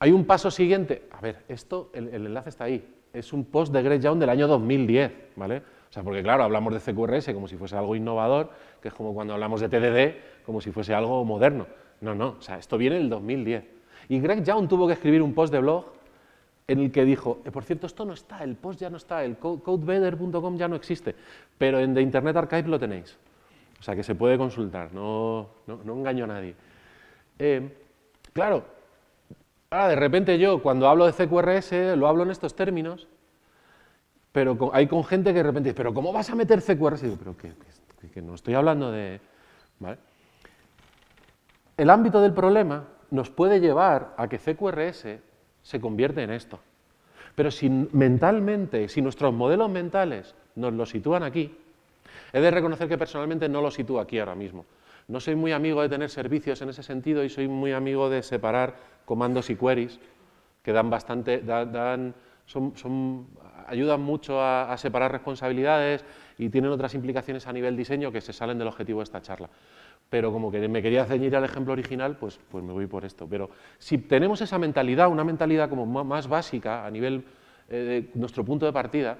Hay un paso siguiente. A ver, esto, el, enlace está ahí. Es un post de Greg Young del año 2010, ¿vale? O sea, porque claro, hablamos de CQRS como si fuese algo innovador, que es como cuando hablamos de TDD, como si fuese algo moderno. No, no, o sea, esto viene en el 2010. Y Greg Young tuvo que escribir un post de blog en el que dijo, eh, por cierto, esto no está, el post ya no está, el codebender.com ya no existe, pero en The Internet Archive lo tenéis. O sea, que se puede consultar, no, no, engaño a nadie. Eh, claro, Ah, de repente yo cuando hablo de CQRS lo hablo en estos términos, pero hay con gente que de repente dice, pero ¿cómo vas a meter CQRS? Y digo, pero que, no estoy hablando de... El ámbito del problema nos puede llevar a que CQRS se convierte en esto. Pero si mentalmente, si nuestros modelos mentales nos lo sitúan aquí, he de reconocer que personalmente no lo sitúo aquí ahora mismo. No soy muy amigo de tener servicios en ese sentido y soy muy amigo de separar comandos y queries, que dan bastante, ayudan mucho a, separar responsabilidades y tienen otras implicaciones a nivel diseño que se salen del objetivo de esta charla. Pero como que me quería ceñir al ejemplo original, pues, pues me voy por esto. Pero si tenemos esa mentalidad, una mentalidad como más básica a nivel eh, de nuestro punto de partida,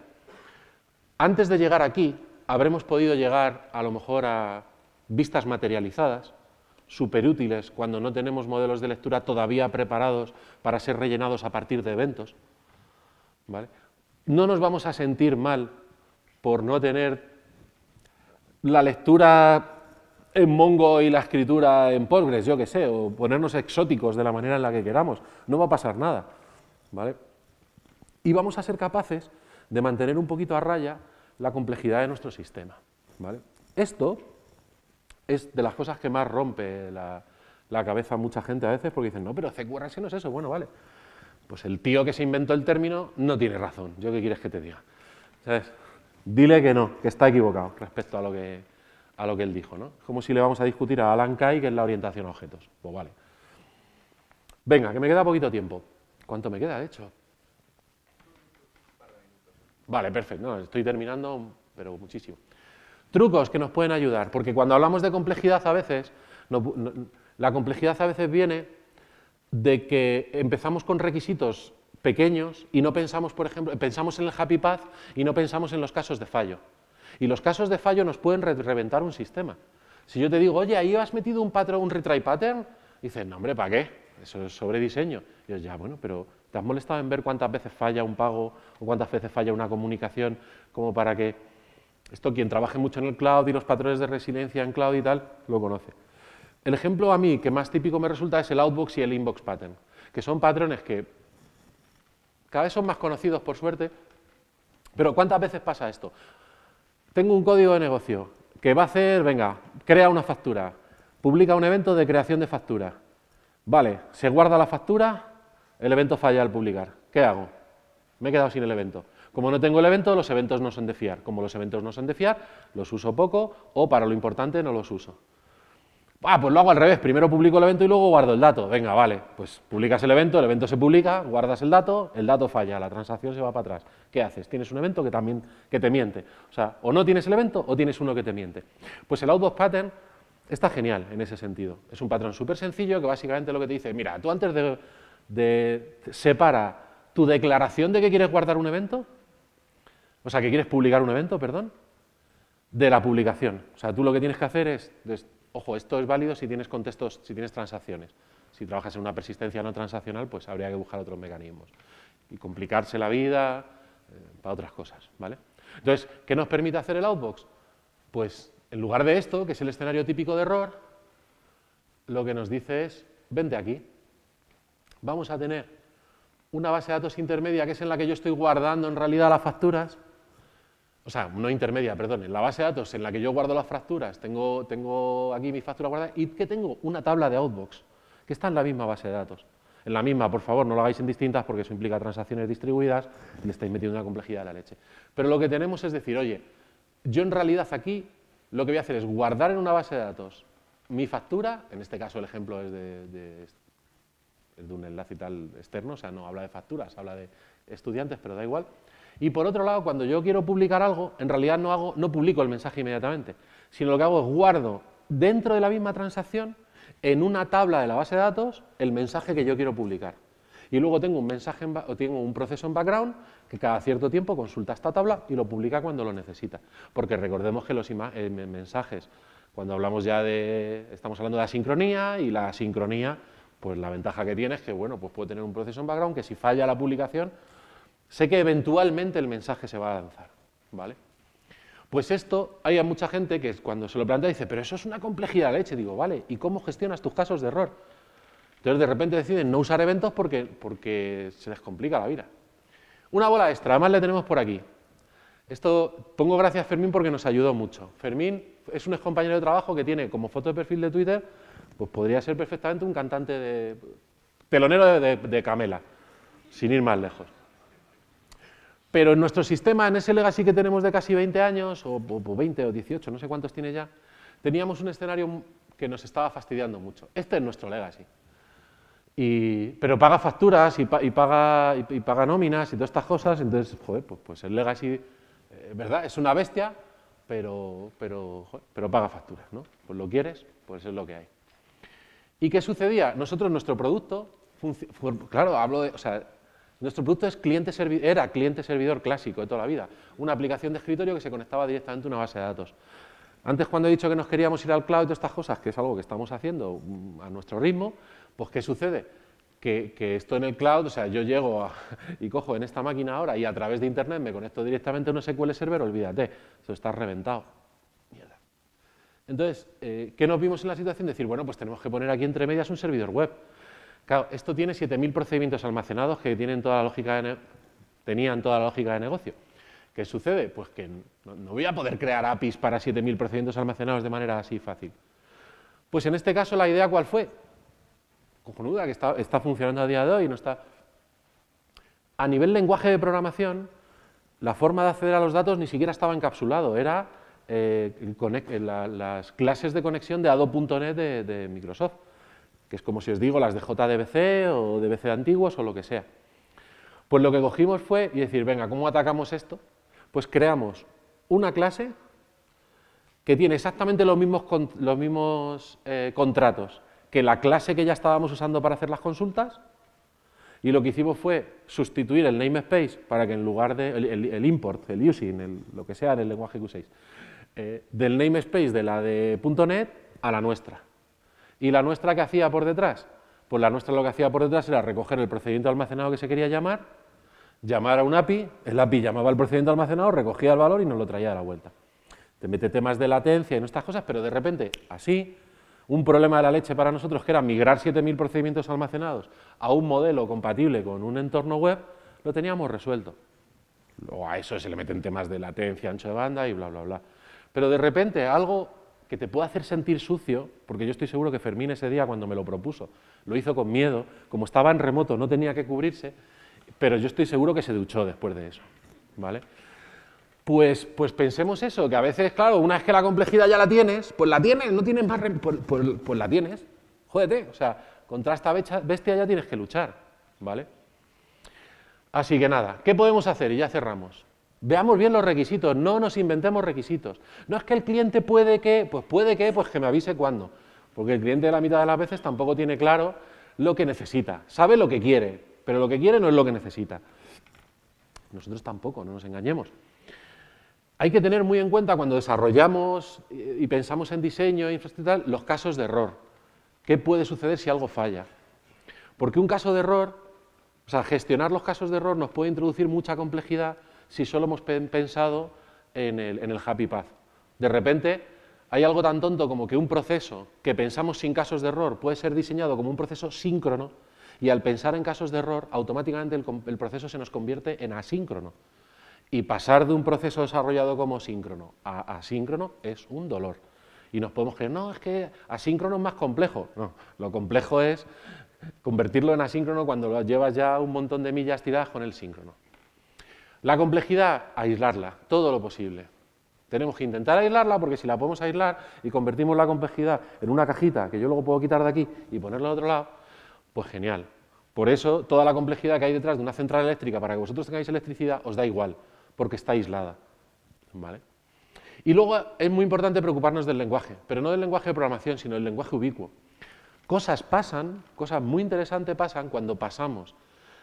antes de llegar aquí habremos podido llegar a lo mejor a, vistas materializadas, útiles cuando no tenemos modelos de lectura todavía preparados para ser rellenados a partir de eventos. No nos vamos a sentir mal por no tener la lectura en Mongo y la escritura en Postgres, yo qué sé, o ponernos exóticos de la manera en la que queramos. No va a pasar nada. ¿vale? Y vamos a ser capaces de mantener un poquito a raya la complejidad de nuestro sistema. ¿vale? Esto es de las cosas que más rompe la, la cabeza a mucha gente a veces porque dicen, no, pero CQRS no es eso. Bueno, vale. Pues el tío que se inventó el término no tiene razón. ¿Yo qué quieres que te diga? ¿Sabes? Dile que no, que está equivocado respecto a lo que, a lo que él dijo. ¿no? Como si le vamos a discutir a Alan Kay, que es la orientación a objetos. Pues vale. Venga, que me queda poquito tiempo. ¿Cuánto me queda, de hecho? Vale, perfecto. estoy terminando, pero muchísimo. Trucos que nos pueden ayudar, porque cuando hablamos de complejidad a veces, la complejidad a veces viene de que empezamos con requisitos pequeños y no pensamos, por ejemplo, pensamos en el happy path y no pensamos en los casos de fallo. Y los casos de fallo nos pueden reventar un sistema. Si yo te digo, oye, ahí has metido un patrón, un retry pattern, dices, no, hombre, ¿para qué? Eso es sobre diseño. Y yo, ya, bueno, pero ¿te has molestado en ver cuántas veces falla un pago o cuántas veces falla una comunicación como para que esto quien trabaje mucho en el cloud y los patrones de resiliencia en cloud y tal, lo conoce. El ejemplo a mí que más típico me resulta es el outbox y el inbox pattern, que son patrones que cada vez son más conocidos por suerte, pero ¿cuántas veces pasa esto? Tengo un código de negocio que va a hacer, venga, crea una factura, publica un evento de creación de factura. Vale, se guarda la factura, el evento falla al publicar. ¿Qué hago? Me he quedado sin el evento. Como no tengo el evento, los eventos no son de fiar. Como los eventos no son de fiar, los uso poco o para lo importante no los uso. Ah, pues lo hago al revés, primero publico el evento y luego guardo el dato. Venga, vale, pues publicas el evento, el evento se publica, guardas el dato, el dato falla, la transacción se va para atrás. ¿Qué haces? Tienes un evento que también que te miente. O sea, o no tienes el evento o tienes uno que te miente. Pues el outbox pattern está genial en ese sentido. Es un patrón súper sencillo que básicamente lo que te dice, mira, tú antes de, separar separa tu declaración de que quieres guardar un evento o sea, que quieres publicar un evento, perdón, de la publicación. O sea, tú lo que tienes que hacer es, ojo, esto es válido si tienes contextos, si tienes transacciones. Si trabajas en una persistencia no transaccional, pues habría que buscar otros mecanismos. Y complicarse la vida eh, para otras cosas, ¿vale? Entonces, ¿qué nos permite hacer el Outbox? Pues, en lugar de esto, que es el escenario típico de error, lo que nos dice es, vente aquí, vamos a tener una base de datos intermedia, que es en la que yo estoy guardando en realidad las facturas, o sea, no intermedia, mm. perdón, en la base de datos en la que yo guardo las fracturas, tengo, aquí mi factura guardada y que tengo una tabla de Outbox, que está en la misma base de datos. En la misma, por favor, no lo hagáis en distintas porque eso implica transacciones distribuidas y le estáis metiendo una complejidad de la leche. Pero lo que tenemos es decir, oye, yo en realidad aquí lo que voy a hacer es guardar en una base de datos mi factura, en este caso el ejemplo es de, de, de un enlace externo, o sea, no habla de facturas, habla de estudiantes, pero da igual. Y por otro lado, cuando yo quiero publicar algo, en realidad no, hago, no publico el mensaje inmediatamente, sino lo que hago es guardo dentro de la misma transacción, en una tabla de la base de datos, el mensaje que yo quiero publicar. Y luego tengo un, mensaje o tengo un proceso en background que cada cierto tiempo consulta esta tabla y lo publica cuando lo necesita. Porque recordemos que los eh, mensajes, cuando hablamos ya de, estamos hablando de asincronía y la asincronía, pues la ventaja que tiene es que, bueno, pues puede tener un proceso en background que si falla la publicación, sé que eventualmente el mensaje se va a lanzar. ¿Vale? Pues esto, hay mucha gente que cuando se lo plantea dice, pero eso es una complejidad de leche. Digo, vale, ¿y cómo gestionas tus casos de error? Entonces de repente deciden no usar eventos porque, se les complica la vida. Una bola extra, además le tenemos por aquí. Esto pongo gracias a Fermín porque nos ayudó mucho. Fermín es un ex compañero de trabajo que tiene como foto de perfil de Twitter, pues podría ser perfectamente un cantante de pelonero de Camela, sin ir más lejos. Pero en nuestro sistema, en ese legacy que tenemos de casi 20 años, o, 20 o 18, no sé cuántos tiene ya, teníamos un escenario que nos estaba fastidiando mucho. Este es nuestro legacy. pero paga facturas y, paga, y, paga nóminas y todas estas cosas, entonces, joder, pues, pues el legacy, eh, ¿verdad? Es una bestia, pero, pero, paga facturas, ¿no? Pues lo quieres, pues es lo que hay. ¿Y qué sucedía? Nosotros, nuestro producto, claro, hablo de, nuestro producto era cliente-servidor clásico de toda la vida, una aplicación de escritorio que se conectaba directamente a una base de datos. Antes cuando he dicho que nos queríamos ir al cloud y todas estas cosas, que es algo que estamos haciendo mm, a nuestro ritmo, pues ¿qué sucede? Que, esto en el cloud, o sea, yo llego [LAUGHS] y cojo en esta máquina ahora y a través de internet me conecto directamente a un SQL Server, olvídate, eso está reventado. Mierda. Entonces, eh, ¿qué nos vimos en la situación? Decir, bueno, pues tenemos que poner aquí entre medias un servidor web. Claro, esto tiene 7.000 procedimientos almacenados que tienen toda la lógica tenían toda la lógica de negocio. ¿Qué sucede? Pues que no, voy a poder crear APIs para 7.000 procedimientos almacenados de manera así fácil. Pues en este caso la idea cuál fue? Cojonuda, que está, funcionando a día de hoy no está... A nivel lenguaje de programación, la forma de acceder a los datos ni siquiera estaba encapsulado, era eh, las clases de conexión de ado.net de Microsoft que es como si os digo las de JDBC o DBC Antiguos o lo que sea. Pues lo que cogimos fue y decir, venga, ¿cómo atacamos esto? Pues creamos una clase que tiene exactamente los mismos, los mismos eh, contratos que la clase que ya estábamos usando para hacer las consultas, y lo que hicimos fue sustituir el namespace para que en lugar de el, import, el using, lo que sea en el lenguaje Q6, eh, del namespace de la de .NET a la nuestra. ¿Y la nuestra qué hacía por detrás? Pues la nuestra lo que hacía por detrás era recoger el procedimiento almacenado que se quería llamar, llamar a un API, el API llamaba al procedimiento almacenado, recogía el valor y nos lo traía a la vuelta. Te mete temas de latencia y no estas cosas, pero de repente, así, un problema de la leche para nosotros, que era migrar 7.000 procedimientos almacenados a un modelo compatible con un entorno web, lo teníamos resuelto. Luego a eso se le meten temas de latencia, ancho de banda y bla, bla, bla. Pero de repente algo que te pueda hacer sentir sucio, porque yo estoy seguro que Fermín ese día cuando me lo propuso, lo hizo con miedo, como estaba en remoto no tenía que cubrirse, pero yo estoy seguro que se duchó después de eso, ¿vale? Pues, pues pensemos eso, que a veces, claro, una vez que la complejidad ya la tienes, pues la tienes, no tienes más, pues, la tienes, jódete, o sea, contra esta bestia ya tienes que luchar, ¿vale? Así que nada, ¿qué podemos hacer? Y ya cerramos. Veamos bien los requisitos, no nos inventemos requisitos. No es que el cliente puede que, pues puede que, pues que me avise cuándo. Porque el cliente la mitad de las veces tampoco tiene claro lo que necesita. Sabe lo que quiere, pero lo que quiere no es lo que necesita. Nosotros tampoco, no nos engañemos. Hay que tener muy en cuenta cuando desarrollamos y pensamos en diseño e infraestructura los casos de error. ¿Qué puede suceder si algo falla? Porque un caso de error, o sea, gestionar los casos de error nos puede introducir mucha complejidad si solo hemos pensado en el, happy path. De repente, hay algo tan tonto como que un proceso que pensamos sin casos de error puede ser diseñado como un proceso síncrono y al pensar en casos de error, automáticamente el, el proceso se nos convierte en asíncrono. Y pasar de un proceso desarrollado como síncrono a asíncrono es un dolor. Y nos podemos creer, no, es que asíncrono es más complejo. No, lo complejo es convertirlo en asíncrono cuando lo llevas ya un montón de millas tiradas con el síncrono. La complejidad, aislarla, todo lo posible. Tenemos que intentar aislarla porque si la podemos aislar y convertimos la complejidad en una cajita que yo luego puedo quitar de aquí y ponerla en otro lado, pues genial. Por eso toda la complejidad que hay detrás de una central eléctrica para que vosotros tengáis electricidad os da igual, porque está aislada. Y luego es muy importante preocuparnos del lenguaje, pero no del lenguaje de programación, sino del lenguaje ubicuo. Cosas pasan, cosas muy interesantes pasan cuando pasamos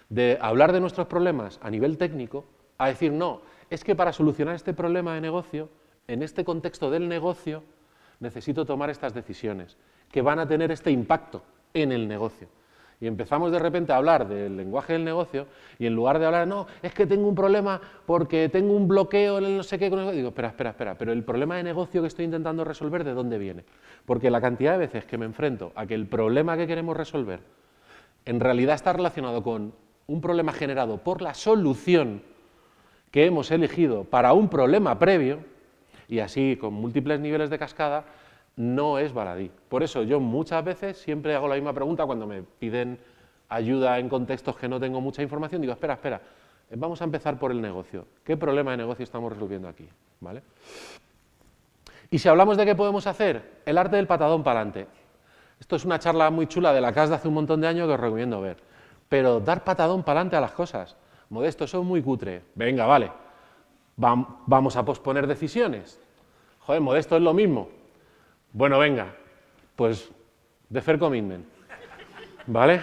de hablar de nuestros problemas a nivel técnico a decir, no, es que para solucionar este problema de negocio, en este contexto del negocio, necesito tomar estas decisiones, que van a tener este impacto en el negocio. Y empezamos de repente a hablar del lenguaje del negocio y en lugar de hablar, no, es que tengo un problema porque tengo un bloqueo en el no sé qué, digo, espera, espera, espera, pero el problema de negocio que estoy intentando resolver, ¿de dónde viene? Porque la cantidad de veces que me enfrento a que el problema que queremos resolver en realidad está relacionado con un problema generado por la solución que hemos elegido para un problema previo, y así con múltiples niveles de cascada, no es baladí. Por eso yo muchas veces siempre hago la misma pregunta cuando me piden ayuda en contextos que no tengo mucha información, digo, espera, espera, eh, vamos a empezar por el negocio. ¿Qué problema de negocio estamos resolviendo aquí? ¿Vale? Y si hablamos de qué podemos hacer, el arte del patadón para adelante. Esto es una charla muy chula de la CAS hace un montón de años que os recomiendo ver. Pero dar patadón para adelante a las cosas. Modesto, son muy cutre. Venga, vale. vamos a posponer decisiones. Joder, Modesto es lo mismo. Bueno, venga, pues defer commitment. ¿Vale?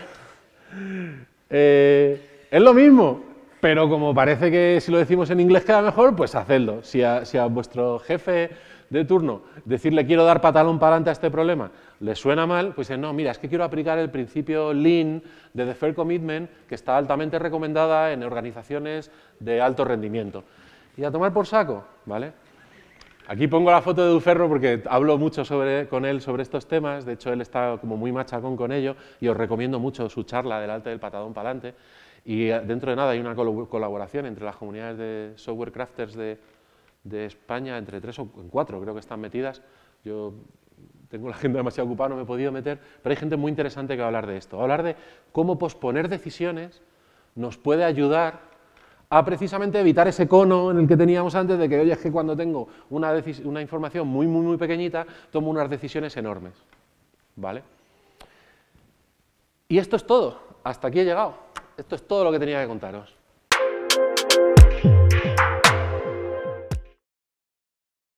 Eh, es lo mismo, pero como parece que si lo decimos en inglés queda mejor, pues hacedlo. si a vuestro jefe de turno decirle quiero dar patalón para adelante a este problema le suena mal, pues no, mira, es que quiero aplicar el principio Lean de The Fair Commitment, que está altamente recomendada en organizaciones de alto rendimiento. Y a tomar por saco, ¿vale? Aquí pongo la foto de Duferro porque hablo mucho sobre, con él sobre estos temas, de hecho él está como muy machacón con ello y os recomiendo mucho su charla del arte del patadón para adelante. Y eh, dentro de nada hay una colaboración entre las comunidades de software crafters de, de España, entre tres o en cuatro creo que están metidas. Yo tengo la agenda demasiado ocupada, no me he podido meter, pero hay gente muy interesante que va a hablar de esto. Va a hablar de cómo posponer decisiones nos puede ayudar a precisamente evitar ese cono en el que teníamos antes de que, oye, es que cuando tengo una, una información muy, muy, muy pequeñita, tomo unas decisiones enormes. ¿Vale? Y esto es todo. Hasta aquí he llegado. Esto es todo lo que tenía que contaros.